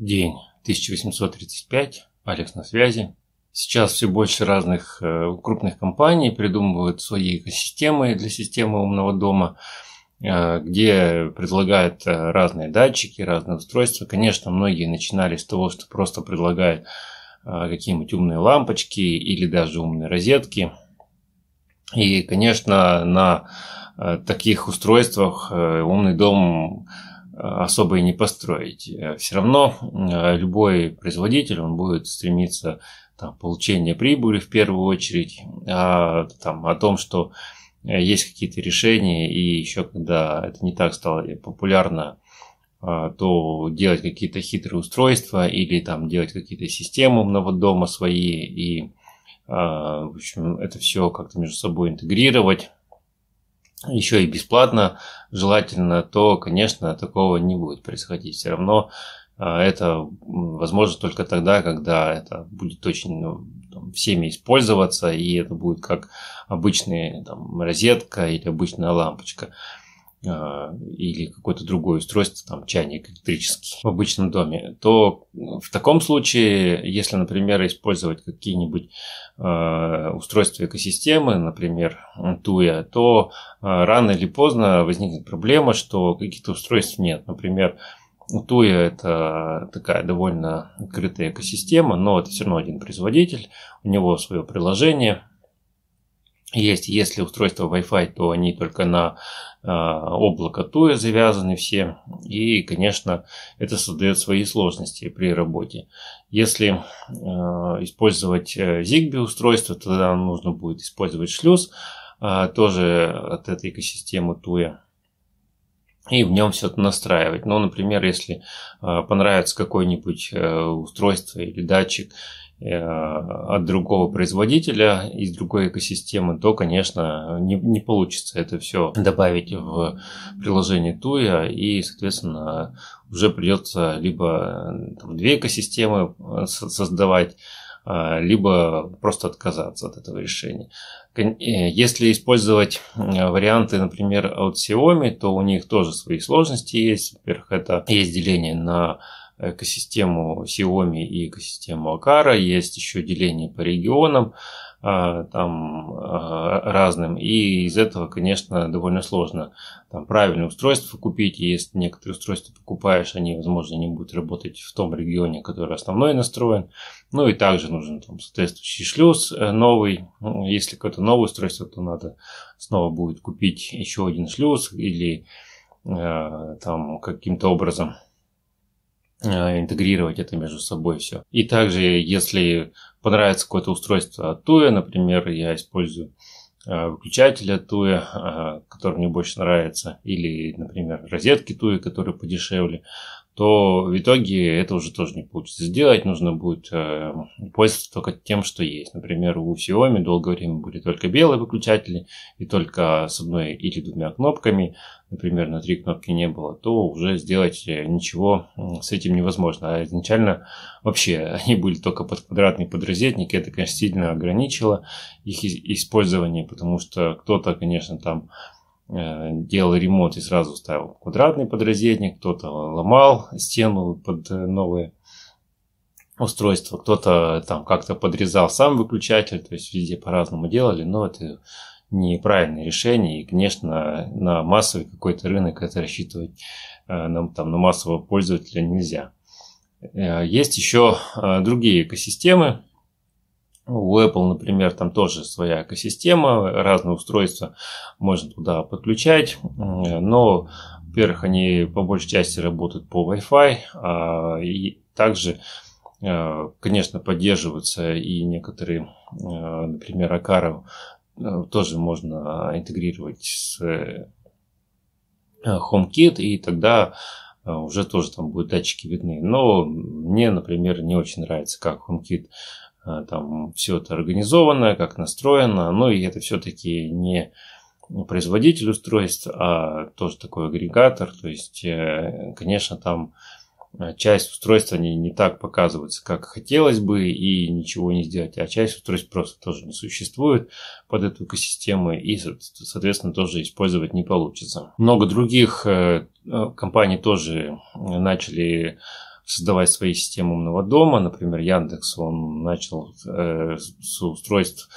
День 1835. Алекс на связи. Сейчас все больше разных э, крупных компаний придумывают свои экосистемы для системы умного дома, э, где предлагают э, разные датчики, разные устройства. Конечно, многие начинали с того, что просто предлагают какие-нибудь умные лампочки или даже умные розетки. И, конечно, на таких устройствах умный дом особо и не построить. Э, все равно э, любой производитель, он будет стремиться там, получение прибыли в первую очередь, а, там, о том, что э, есть какие-то решения, и еще когда это не так стало популярно, а, то делать какие-то хитрые устройства или там делать какие-то системы умного дома свои и а, в общем, это все как-то между собой интегрировать, еще и бесплатно желательно, то, конечно, такого не будет происходить. Все равно а, это возможно только тогда, когда это будет очень ну, там, всеми использоваться, и это будет как обычная там, розетка или обычная лампочка. Э, или какое-то другое устройство, там чайник электрический в обычном доме, то в таком случае, если, например, использовать какие-нибудь э, устройства экосистемы, например, Туя, то э, рано или поздно возникнет проблема, что каких-то устройств нет. Например, Туя это такая довольно открытая экосистема, но это все равно один производитель, у него свое приложение, есть. Если устройство Wi-Fi, то они только на э, облако Туя завязаны все. И, конечно, это создает свои сложности при работе. Если а, э, использовать Zigbee устройство, тогда нужно будет использовать шлюз, э, тоже от этой экосистемы Туя и в нем все это настраивать. Ну, например, если э, понравится какое-нибудь э, устройство или датчик, Э, от другого производителя из другой экосистемы, то, конечно, не, не получится это все добавить в приложение Туя, и, соответственно, уже придется либо э, там, две экосистемы э, создавать, либо просто отказаться от этого решения. Если использовать варианты, например, от Xiaomi, то у них тоже свои сложности есть. Во-первых, это есть деление на экосистему Xiaomi и экосистему Акара, есть еще деление по регионам, а, там а, разным. И из этого, конечно, довольно сложно там правильное устройство купить. Если некоторые устройства покупаешь, они, возможно, не будут работать в том регионе, который основной настроен. Ну и также нужен там соответствующий шлюз э, новый. Ну, если какое-то новое устройство, то надо снова будет купить еще один шлюз или э, там каким-то образом Э, интегрировать это между собой все. И также, если понравится какое-то устройство от Туя, например, я использую э, выключатель от Туя, э, который мне больше нравится, или, например, розетки Туя, которые подешевле, то в итоге это уже тоже не получится сделать. Нужно будет э, пользоваться только тем, что есть. Например, у Xiaomi долгое время были только белые выключатели и только с одной или двумя кнопками. Например, на три кнопки не было, то уже сделать э, ничего с этим невозможно. А изначально вообще они были только под квадратный подрозетник. Это, конечно, сильно ограничило их использование, потому что кто-то, конечно, там Э, делал ремонт и сразу ставил квадратный подрозетник, кто-то ломал стену под э, новые устройства, кто-то там как-то подрезал сам выключатель, то есть везде по-разному делали, но это неправильное решение, и, конечно, на массовый какой-то рынок это рассчитывать э, на, там, на массового пользователя нельзя. Есть еще другие экосистемы, ну, у Apple, например, там тоже своя экосистема, разные устройства можно туда подключать, но, во-первых, они по большей части работают по Wi-Fi, а, и также, а, конечно, поддерживаются и некоторые, а, например, Акаров а, тоже можно интегрировать с э, HomeKit, и тогда уже тоже там будут датчики видны. Но мне, например, не очень нравится, как HomeKit Э, там все это организовано, как настроено, ну и это все-таки не производитель устройств, а тоже такой агрегатор, то есть, э, конечно, там э, часть устройства не, не так показывается, как хотелось бы, и ничего не сделать, а часть устройств просто тоже не существует под эту экосистему, и, соответственно, тоже использовать не получится. Много других компаний тоже начали создавать свои системы умного дома. Например, Яндекс, он начал э, с устройств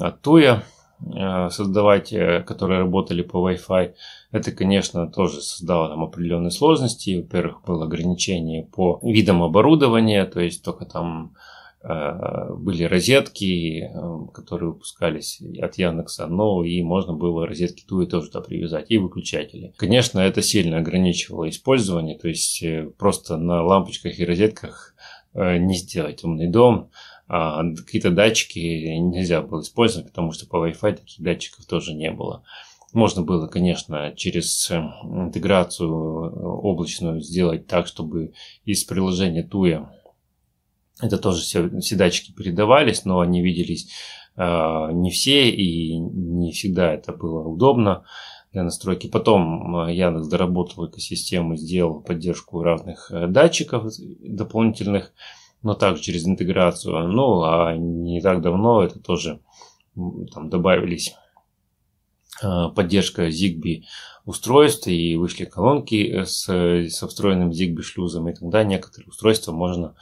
от Туя э, создавать, э, которые работали по Wi-Fi. Это, конечно, тоже создало там определенные сложности. Во-первых, было ограничение по видам оборудования, то есть только там Э, были розетки, э, которые выпускались от Яндекса, но и можно было розетки ту и тоже туда привязать, и выключатели. Конечно, это сильно ограничивало использование, то есть э, просто на лампочках и розетках не сделать умный дом, а какие-то датчики нельзя было использовать, потому что по Wi-Fi таких датчиков тоже не было. Можно было, конечно, через интеграцию облачную сделать так, чтобы из приложения Туя это тоже все датчики передавались, но они виделись э, не все, и не всегда это было удобно для настройки. Потом э, Яндекс доработал экосистему, сделал поддержку разных э, датчиков дополнительных, но также через интеграцию. Ну, а не так давно это тоже там добавились Э, поддержка Zigbee устройств и вышли колонки э, с, со встроенным Zigbee шлюзом и тогда некоторые устройства можно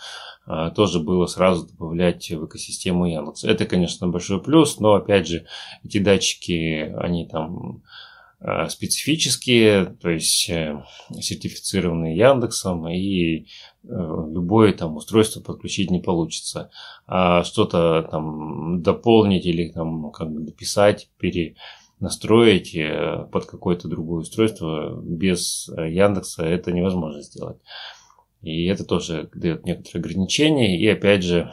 а, тоже было сразу добавлять в экосистему Яндекс. Это, конечно, большой плюс, но опять же эти датчики, они там а, специфические, то есть а, сертифицированные Яндексом и любое там устройство подключить не получится. А что-то там дополнить или там как бы дописать, пере, настроить э, под какое-то другое устройство без э, Яндекса это невозможно сделать. И это тоже дает некоторые ограничения. И опять же,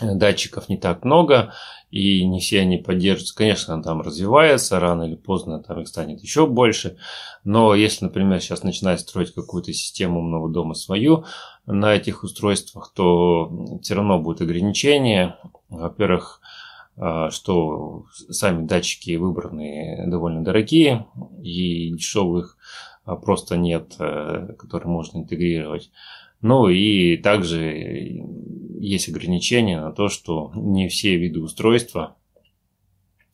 э, датчиков не так много, и не все они поддерживаются. Конечно, там развивается, рано или поздно там их станет еще больше. Но если, например, сейчас начинать строить какую-то систему умного дома свою на этих устройствах, то все равно будут ограничения. Во-первых, а, что сами датчики выбранные довольно дорогие и дешевых а, просто нет, э, которые можно интегрировать. Ну и также есть ограничения на то, что не все виды устройства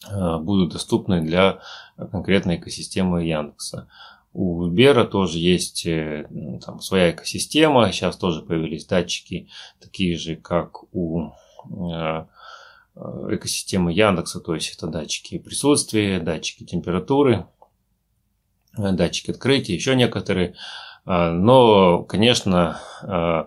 а, будут доступны для конкретной экосистемы Яндекса. У Бера тоже есть э, там, своя экосистема. Сейчас тоже появились датчики, такие же, как у э, Э, экосистемы Яндекса, то есть это датчики присутствия, датчики температуры, э, датчики открытия, еще некоторые. А, но, конечно, э,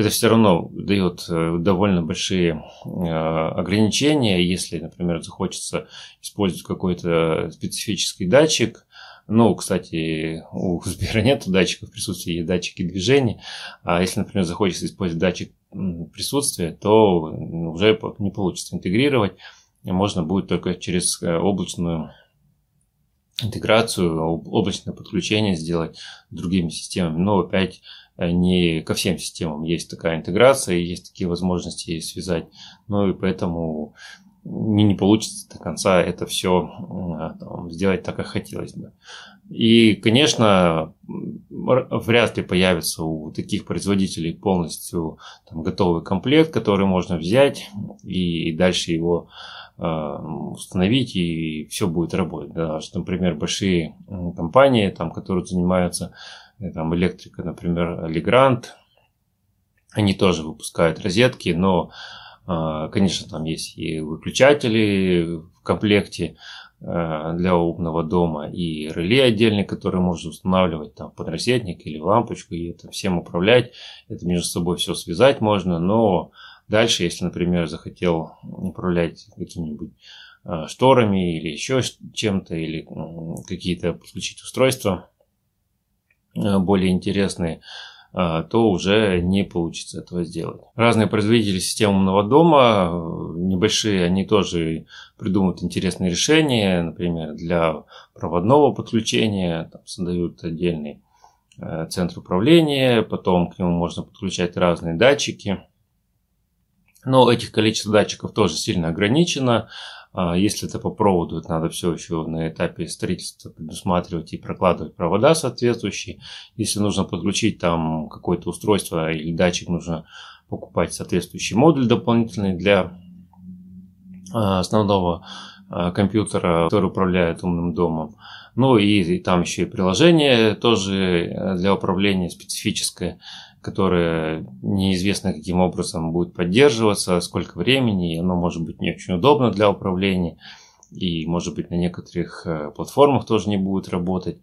это все равно дает довольно большие ограничения. Если, например, захочется использовать какой-то специфический датчик, ну, кстати, у Сбера нет датчиков присутствия, есть датчики движения. А если, например, захочется использовать датчик присутствия, то уже не получится интегрировать. Можно будет только через э, облачную интеграцию, облачное подключение сделать другими системами. Но опять э, не ко всем системам есть такая интеграция, есть такие возможности связать. Ну и поэтому не, не получится до конца это все э, там, сделать так, как хотелось бы. И, конечно, вряд ли появится у таких производителей полностью там, готовый комплект, который можно взять и, и дальше его э, установить, и все будет работать. Да, что, например, большие э, компании, там, которые занимаются э, там, электрикой, например, Легрант, они тоже выпускают розетки, но а, конечно, там есть и выключатели в комплекте э, для умного дома и реле отдельный, который можно устанавливать там подрассетник или лампочку и это всем управлять. Это между собой все связать можно, но дальше, если, например, захотел управлять какими нибудь э, шторами или еще чем-то, или какие-то подключить устройства э, более интересные, а, то уже не получится этого сделать. Разные производители систем умного дома, э, небольшие, они тоже придумают интересные решения, например, для проводного подключения, там, создают отдельный э, центр управления, потом к нему можно подключать разные датчики. Но этих количество датчиков тоже сильно ограничено. А, если это по проводу, это надо все еще на этапе строительства предусматривать и прокладывать провода соответствующие. Если нужно подключить там какое-то устройство или датчик, нужно покупать соответствующий модуль дополнительный для а, основного а, компьютера, который управляет умным домом. Ну и, и там еще и приложение тоже э, для управления специфическое которое неизвестно каким образом будет поддерживаться, сколько времени, и оно может быть не очень удобно для управления, и может быть на некоторых э, платформах тоже не будет работать,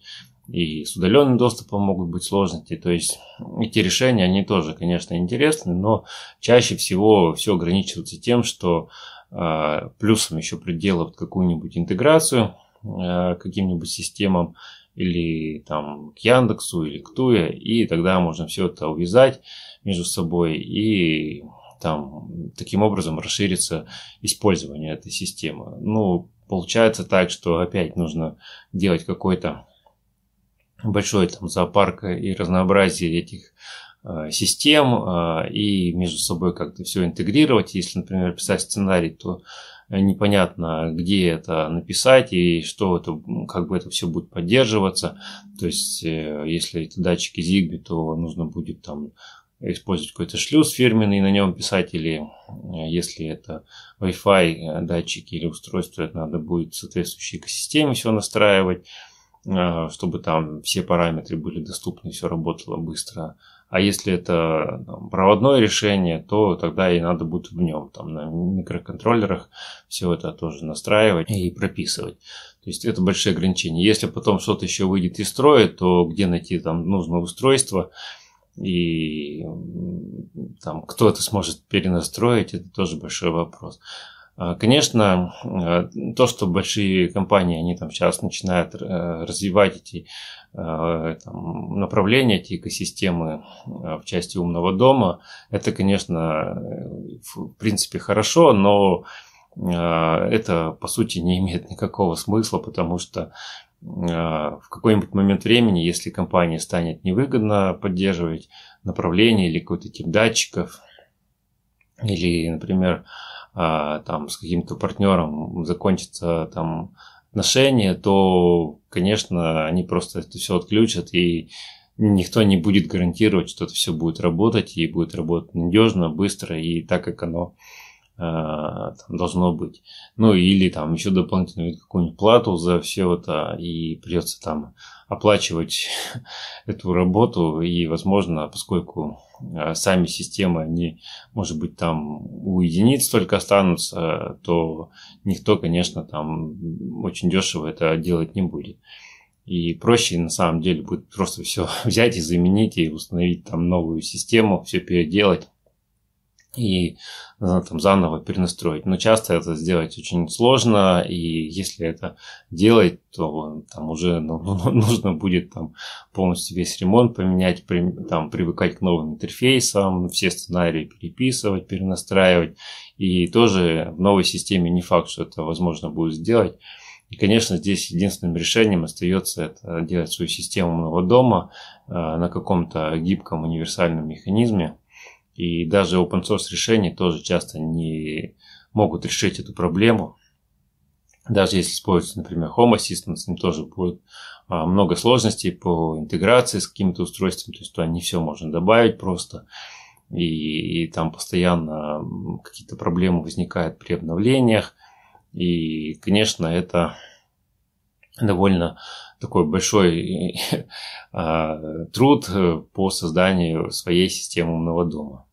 и с удаленным доступом могут быть сложности. То есть эти решения, они тоже, конечно, интересны, но чаще всего все ограничивается тем, что э, плюсом еще приделывают какую-нибудь интеграцию э, каким-нибудь системам, или там к Яндексу, или к Туе, и тогда можно все это увязать между собой и там таким образом расширится использование этой системы. Ну, получается так, что опять нужно делать какой-то большой там зоопарк и разнообразие этих э, систем э, и между собой как-то все интегрировать. Если, например, писать сценарий, то непонятно, где это написать и что это, как бы это все будет поддерживаться. То есть, э, если это датчики Zigbee, то нужно будет там использовать какой-то шлюз фирменный на нем писать, или э, если это Wi-Fi э, датчики или устройство, это надо будет в соответствующей экосистеме все настраивать, чтобы там все параметры были доступны, все работало быстро, а если это там, проводное решение, то тогда и надо будет в нем, там, на микроконтроллерах все это тоже настраивать и прописывать. То есть это большие ограничения. Если потом что-то еще выйдет из строя, то где найти там нужное устройство и там кто это сможет перенастроить, это тоже большой вопрос. А, конечно, а, то, что большие компании, они там сейчас начинают э, развивать эти э, там, направления, эти экосистемы э, в части умного дома, это, конечно, в принципе хорошо, но это, по сути, не имеет никакого смысла, потому что в какой-нибудь момент времени, если компания станет невыгодно поддерживать направление или какой-то тип датчиков, или, например, а, там с каким-то партнером закончится там отношения, то, конечно, они просто это все отключат и никто не будет гарантировать, что это все будет работать и будет работать надежно, быстро и так, как оно Э, там, должно быть. Ну или там еще дополнительную какую-нибудь плату за все это, и придется там оплачивать эту работу, и, возможно, поскольку э, сами системы, они, может быть, там у единиц только останутся, то никто, конечно, там очень дешево это делать не будет. И проще на самом деле будет просто все взять и заменить и установить там новую систему, все переделать и э, там, заново перенастроить. Но часто это сделать очень сложно, и если это делать, то э, там уже ну, ну, ну, нужно будет там, полностью весь ремонт поменять, при, там, привыкать к новым интерфейсам, все сценарии переписывать, перенастраивать. И тоже в новой системе не факт, что это возможно будет сделать. И, конечно, здесь единственным решением остается это делать свою систему нового дома э, на каком-то гибком универсальном механизме – и даже open source решения тоже часто не могут решить эту проблему. Даже если используется, например, Home Assistant, с ним тоже будет а, много сложностей по интеграции с каким то устройством. то есть туда не все можно добавить просто. И, и там постоянно какие-то проблемы возникают при обновлениях. И, конечно, это довольно такой большой э, труд э, по созданию своей системы умного дома.